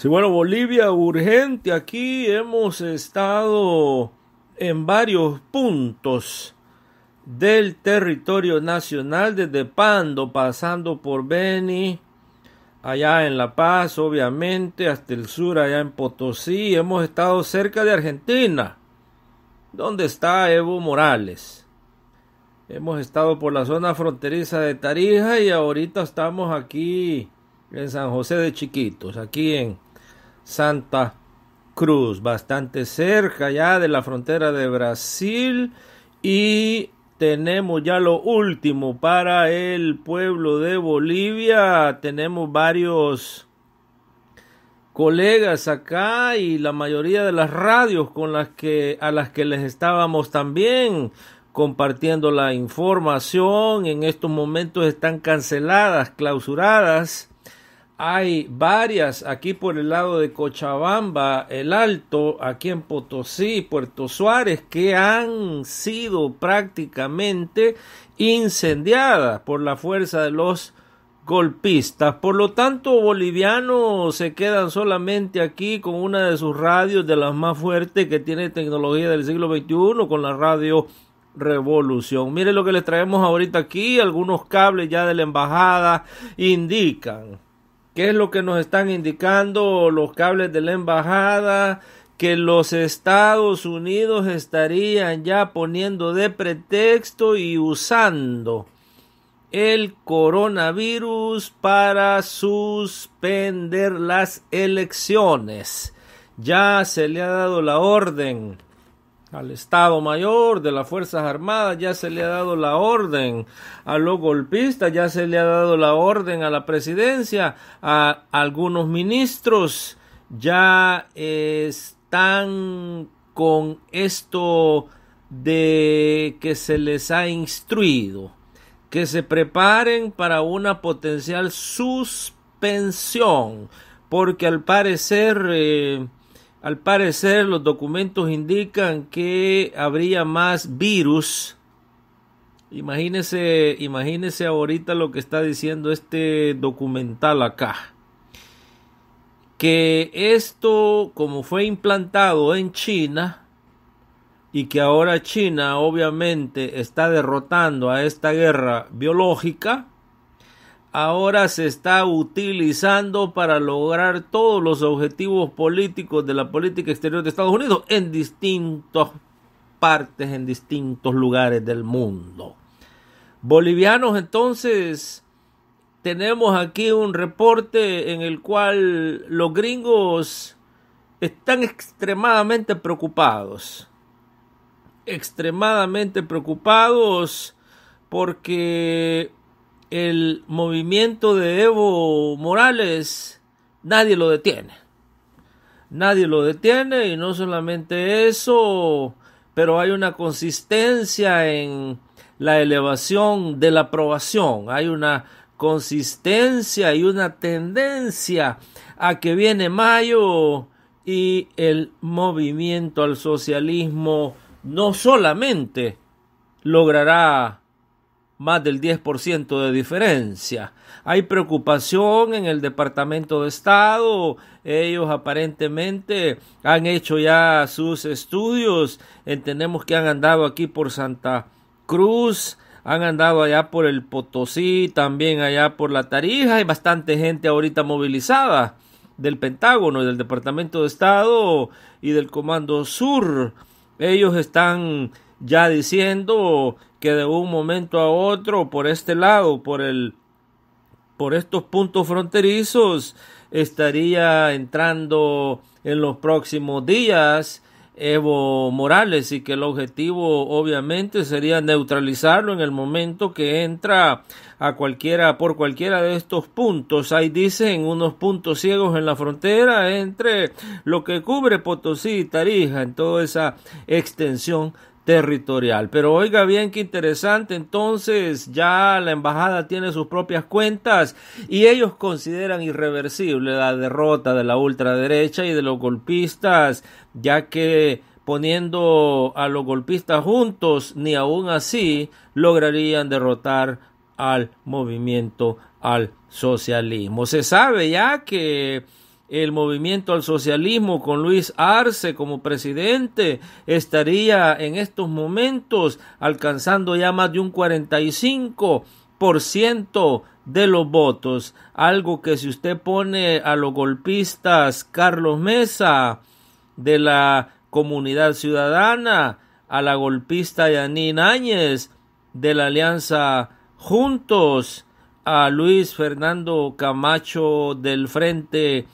Sí, bueno, Bolivia urgente. Aquí hemos estado en varios puntos del territorio nacional, desde Pando, pasando por Beni, allá en La Paz, obviamente, hasta el sur, allá en Potosí. Hemos estado cerca de Argentina, donde está Evo Morales. Hemos estado por la zona fronteriza de Tarija y ahorita estamos aquí en San José de Chiquitos, aquí en, Santa Cruz, bastante cerca ya de la frontera de Brasil y tenemos ya lo último para el pueblo de Bolivia. Tenemos varios colegas acá y la mayoría de las radios con las que a las que les estábamos también compartiendo la información en estos momentos están canceladas, clausuradas hay varias aquí por el lado de Cochabamba, el Alto, aquí en Potosí, Puerto Suárez, que han sido prácticamente incendiadas por la fuerza de los golpistas. Por lo tanto, bolivianos se quedan solamente aquí con una de sus radios de las más fuertes que tiene tecnología del siglo XXI, con la radio Revolución. Miren lo que les traemos ahorita aquí, algunos cables ya de la embajada indican qué es lo que nos están indicando los cables de la embajada, que los Estados Unidos estarían ya poniendo de pretexto y usando el coronavirus para suspender las elecciones. Ya se le ha dado la orden al Estado Mayor de las Fuerzas Armadas, ya se le ha dado la orden a los golpistas, ya se le ha dado la orden a la presidencia, a algunos ministros, ya están con esto de que se les ha instruido, que se preparen para una potencial suspensión, porque al parecer... Eh, al parecer, los documentos indican que habría más virus. Imagínese, imagínese ahorita lo que está diciendo este documental acá. Que esto, como fue implantado en China, y que ahora China obviamente está derrotando a esta guerra biológica, ahora se está utilizando para lograr todos los objetivos políticos de la política exterior de Estados Unidos en distintas partes, en distintos lugares del mundo. Bolivianos, entonces, tenemos aquí un reporte en el cual los gringos están extremadamente preocupados, extremadamente preocupados porque el movimiento de Evo Morales, nadie lo detiene. Nadie lo detiene y no solamente eso, pero hay una consistencia en la elevación de la aprobación. Hay una consistencia y una tendencia a que viene mayo y el movimiento al socialismo no solamente logrará más del 10% de diferencia. Hay preocupación en el Departamento de Estado, ellos aparentemente han hecho ya sus estudios, entendemos que han andado aquí por Santa Cruz, han andado allá por el Potosí, también allá por la Tarija, hay bastante gente ahorita movilizada del Pentágono y del Departamento de Estado y del Comando Sur. Ellos están ya diciendo que de un momento a otro por este lado, por el por estos puntos fronterizos estaría entrando en los próximos días Evo Morales y que el objetivo obviamente sería neutralizarlo en el momento que entra a cualquiera por cualquiera de estos puntos. Ahí dicen unos puntos ciegos en la frontera entre lo que cubre Potosí y Tarija en toda esa extensión territorial. Pero oiga bien, qué interesante. Entonces ya la embajada tiene sus propias cuentas y ellos consideran irreversible la derrota de la ultraderecha y de los golpistas, ya que poniendo a los golpistas juntos, ni aún así lograrían derrotar al movimiento al socialismo. Se sabe ya que el movimiento al socialismo con Luis Arce como presidente estaría en estos momentos alcanzando ya más de un 45% de los votos, algo que si usted pone a los golpistas Carlos Mesa de la Comunidad Ciudadana, a la golpista Yanín Áñez de la Alianza Juntos, a Luis Fernando Camacho del Frente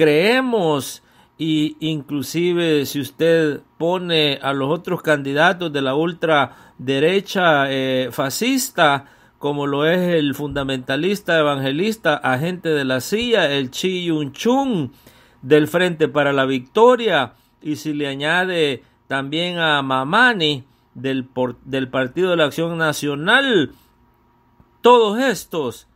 creemos y inclusive si usted pone a los otros candidatos de la ultraderecha eh, fascista como lo es el fundamentalista evangelista agente de la CIA el Chi Yun Chun del Frente para la Victoria y si le añade también a Mamani del, del Partido de la Acción Nacional todos estos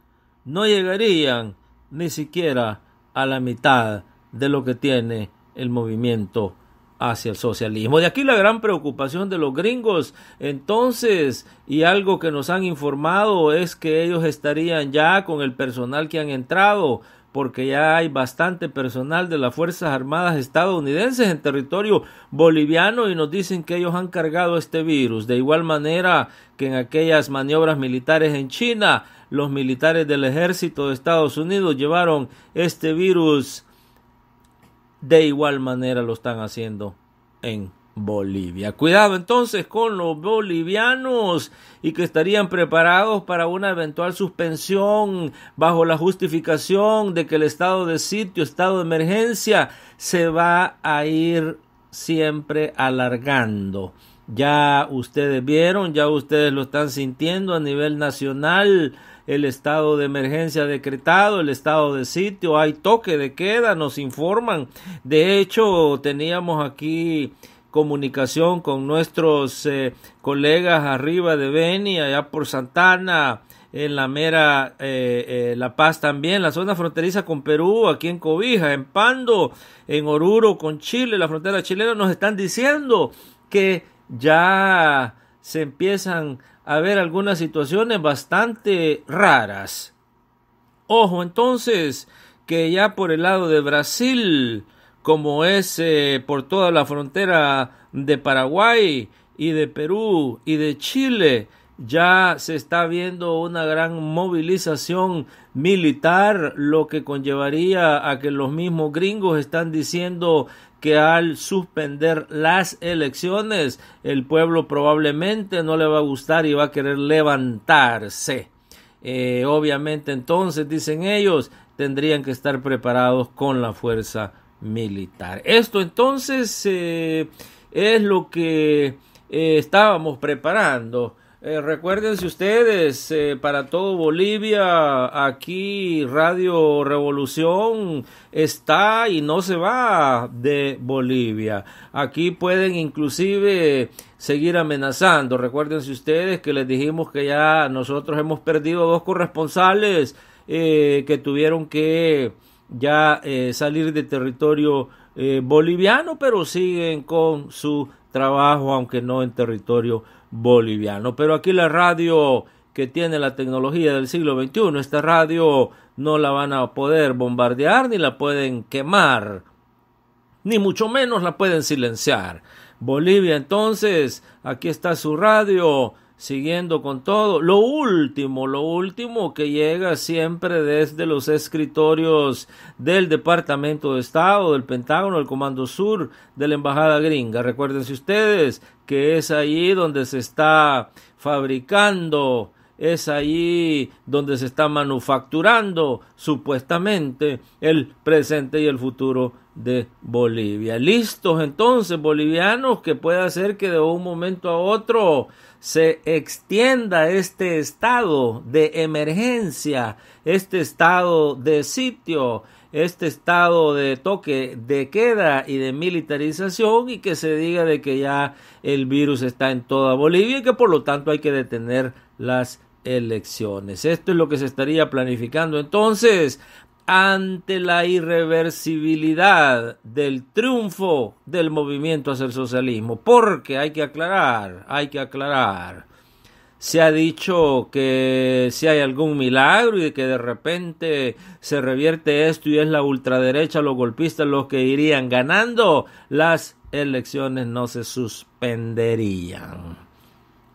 no llegarían ni siquiera a la mitad de lo que tiene el movimiento hacia el socialismo. De aquí la gran preocupación de los gringos. Entonces, y algo que nos han informado es que ellos estarían ya con el personal que han entrado porque ya hay bastante personal de las Fuerzas Armadas estadounidenses en territorio boliviano y nos dicen que ellos han cargado este virus. De igual manera que en aquellas maniobras militares en China, los militares del ejército de Estados Unidos llevaron este virus. De igual manera lo están haciendo en Bolivia. Cuidado entonces con los bolivianos y que estarían preparados para una eventual suspensión bajo la justificación de que el estado de sitio, estado de emergencia, se va a ir siempre alargando. Ya ustedes vieron, ya ustedes lo están sintiendo a nivel nacional el estado de emergencia decretado, el estado de sitio, hay toque de queda, nos informan. De hecho, teníamos aquí comunicación con nuestros eh, colegas arriba de Beni, allá por Santana, en la mera eh, eh, La Paz también, la zona fronteriza con Perú, aquí en Cobija, en Pando, en Oruro, con Chile, la frontera chilena, nos están diciendo que ya se empiezan a ver algunas situaciones bastante raras. Ojo entonces que ya por el lado de Brasil, como es eh, por toda la frontera de Paraguay y de Perú y de Chile, ya se está viendo una gran movilización militar, lo que conllevaría a que los mismos gringos están diciendo que al suspender las elecciones, el pueblo probablemente no le va a gustar y va a querer levantarse. Eh, obviamente entonces, dicen ellos, tendrían que estar preparados con la fuerza militar. Esto entonces eh, es lo que eh, estábamos preparando. Eh, recuerden recuérdense ustedes, para todo Bolivia, aquí Radio Revolución está y no se va de Bolivia. Aquí pueden inclusive seguir amenazando. Recuérdense ustedes que les dijimos que ya nosotros hemos perdido dos corresponsales que tuvieron que ya eh, salir de territorio eh, boliviano, pero siguen con su trabajo, aunque no en territorio boliviano. Pero aquí la radio que tiene la tecnología del siglo XXI, esta radio no la van a poder bombardear ni la pueden quemar, ni mucho menos la pueden silenciar. Bolivia entonces, aquí está su radio, siguiendo con todo. Lo último, lo último que llega siempre desde los escritorios del Departamento de Estado, del Pentágono, del Comando Sur, de la Embajada Gringa. Recuérdense ustedes que es allí donde se está fabricando es allí donde se está manufacturando supuestamente el presente y el futuro de Bolivia. Listos entonces bolivianos que pueda ser que de un momento a otro se extienda este estado de emergencia, este estado de sitio, este estado de toque de queda y de militarización y que se diga de que ya el virus está en toda Bolivia y que por lo tanto hay que detener las elecciones. Esto es lo que se estaría planificando entonces ante la irreversibilidad del triunfo del movimiento hacia el socialismo, porque hay que aclarar, hay que aclarar se ha dicho que si hay algún milagro y que de repente se revierte esto y es la ultraderecha, los golpistas los que irían ganando, las elecciones no se suspenderían.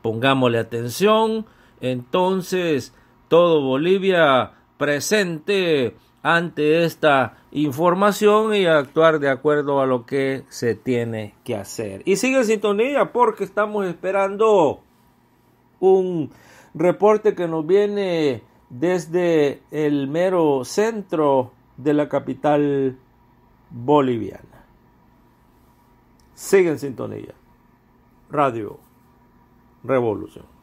Pongámosle atención, entonces todo Bolivia presente ante esta información y actuar de acuerdo a lo que se tiene que hacer. Y sigue en sintonía porque estamos esperando un reporte que nos viene desde el mero centro de la capital boliviana. Sigue en sintonía. Radio Revolución.